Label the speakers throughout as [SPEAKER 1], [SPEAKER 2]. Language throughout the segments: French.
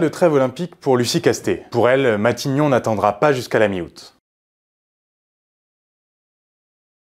[SPEAKER 1] de trêve olympique pour Lucie Casté. Pour elle, Matignon n'attendra pas jusqu'à la mi-août.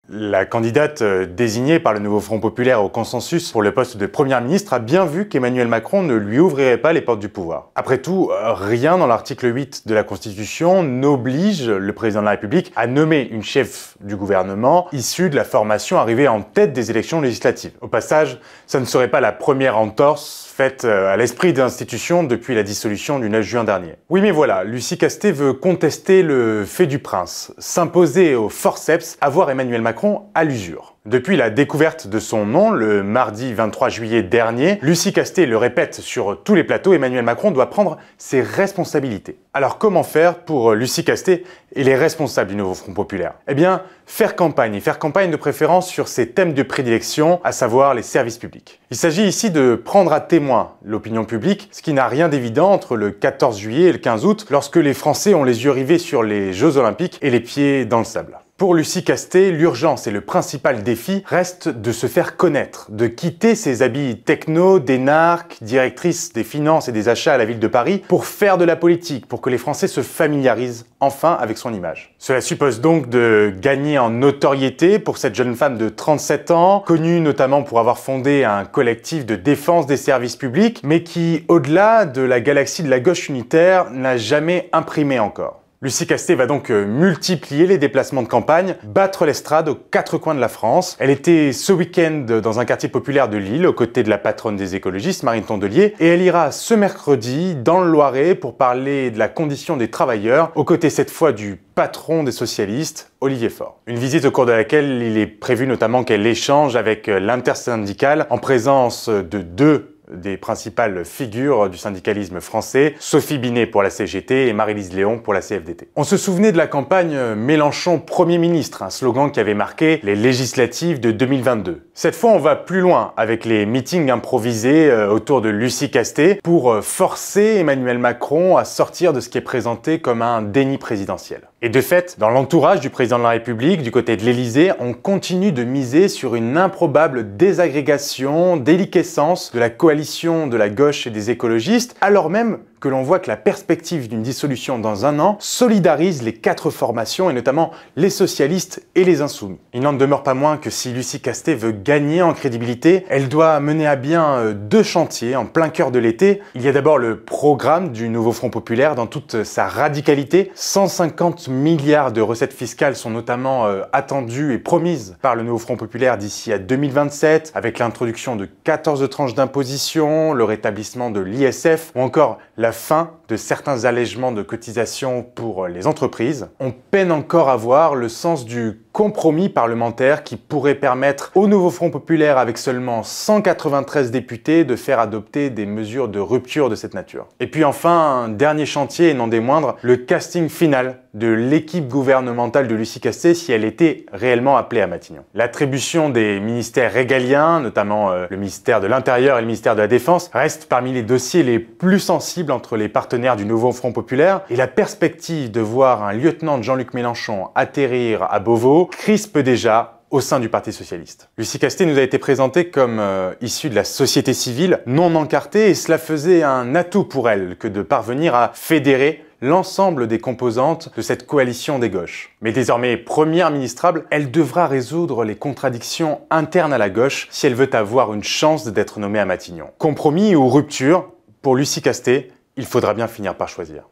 [SPEAKER 1] La candidate euh, désignée par le nouveau Front populaire au consensus pour le poste de Première ministre a bien vu qu'Emmanuel Macron ne lui ouvrirait pas les portes du pouvoir. Après tout, rien dans l'article 8 de la Constitution n'oblige le président de la République à nommer une chef du gouvernement issue de la formation arrivée en tête des élections législatives. Au passage, ça ne serait pas la première entorse faite euh, à l'esprit des depuis la dissolution du 9 juin dernier. Oui mais voilà, Lucie Castet veut contester le fait du prince, s'imposer au forceps, avoir Emmanuel Macron à l'usure. Depuis la découverte de son nom le mardi 23 juillet dernier, Lucie Casté le répète sur tous les plateaux, Emmanuel Macron doit prendre ses responsabilités. Alors comment faire pour Lucie Casté et les responsables du nouveau Front populaire Eh bien, faire campagne, et faire campagne de préférence sur ses thèmes de prédilection, à savoir les services publics. Il s'agit ici de prendre à témoin l'opinion publique, ce qui n'a rien d'évident entre le 14 juillet et le 15 août, lorsque les Français ont les yeux rivés sur les Jeux olympiques et les pieds dans le sable. Pour Lucie Casté, l'urgence et le principal défi reste de se faire connaître, de quitter ses habits techno, d'énarques, directrice des finances et des achats à la ville de Paris, pour faire de la politique, pour que les Français se familiarisent enfin avec son image. Cela suppose donc de gagner en notoriété pour cette jeune femme de 37 ans, connue notamment pour avoir fondé un collectif de défense des services publics, mais qui, au-delà de la galaxie de la gauche unitaire, n'a jamais imprimé encore. Lucie Casté va donc euh, multiplier les déplacements de campagne, battre l'estrade aux quatre coins de la France. Elle était ce week-end dans un quartier populaire de Lille, aux côtés de la patronne des écologistes, Marine Tondelier, et elle ira ce mercredi dans le Loiret pour parler de la condition des travailleurs, aux côtés cette fois du patron des socialistes, Olivier Faure. Une visite au cours de laquelle il est prévu notamment qu'elle échange avec euh, l'intersyndicale en présence de deux des principales figures du syndicalisme français, Sophie Binet pour la CGT et Marie-Lise Léon pour la CFDT. On se souvenait de la campagne euh, Mélenchon Premier ministre, un slogan qui avait marqué les législatives de 2022. Cette fois, on va plus loin avec les meetings improvisés euh, autour de Lucie Casté pour euh, forcer Emmanuel Macron à sortir de ce qui est présenté comme un déni présidentiel. Et de fait, dans l'entourage du président de la République, du côté de l'Élysée, on continue de miser sur une improbable désagrégation, déliquescence de la coalition de la gauche et des écologistes, alors même que l'on voit que la perspective d'une dissolution dans un an solidarise les quatre formations et notamment les socialistes et les insoumis. Il n'en demeure pas moins que si Lucie Casté veut gagner en crédibilité, elle doit mener à bien euh, deux chantiers en plein cœur de l'été. Il y a d'abord le programme du nouveau Front populaire dans toute sa radicalité. 150 milliards de recettes fiscales sont notamment euh, attendues et promises par le nouveau Front populaire d'ici à 2027 avec l'introduction de 14 tranches d'imposition, le rétablissement de l'ISF ou encore la fin de certains allègements de cotisations pour les entreprises, on peine encore à voir le sens du compromis parlementaire qui pourrait permettre au nouveau Front populaire avec seulement 193 députés de faire adopter des mesures de rupture de cette nature. Et puis enfin, un dernier chantier et non des moindres, le casting final de l'équipe gouvernementale de Lucie Castet si elle était réellement appelée à Matignon. L'attribution des ministères régaliens, notamment euh, le ministère de l'Intérieur et le ministère de la Défense, reste parmi les dossiers les plus sensibles entre les partenaires du nouveau Front populaire et la perspective de voir un lieutenant de Jean-Luc Mélenchon atterrir à Beauvau crispe déjà au sein du Parti Socialiste. Lucie Casté nous a été présentée comme euh, issue de la société civile, non encartée, et cela faisait un atout pour elle que de parvenir à fédérer l'ensemble des composantes de cette coalition des gauches. Mais désormais première ministrable, elle devra résoudre les contradictions internes à la gauche si elle veut avoir une chance d'être nommée à Matignon. Compromis ou rupture, pour Lucie Casté, il faudra bien finir par choisir.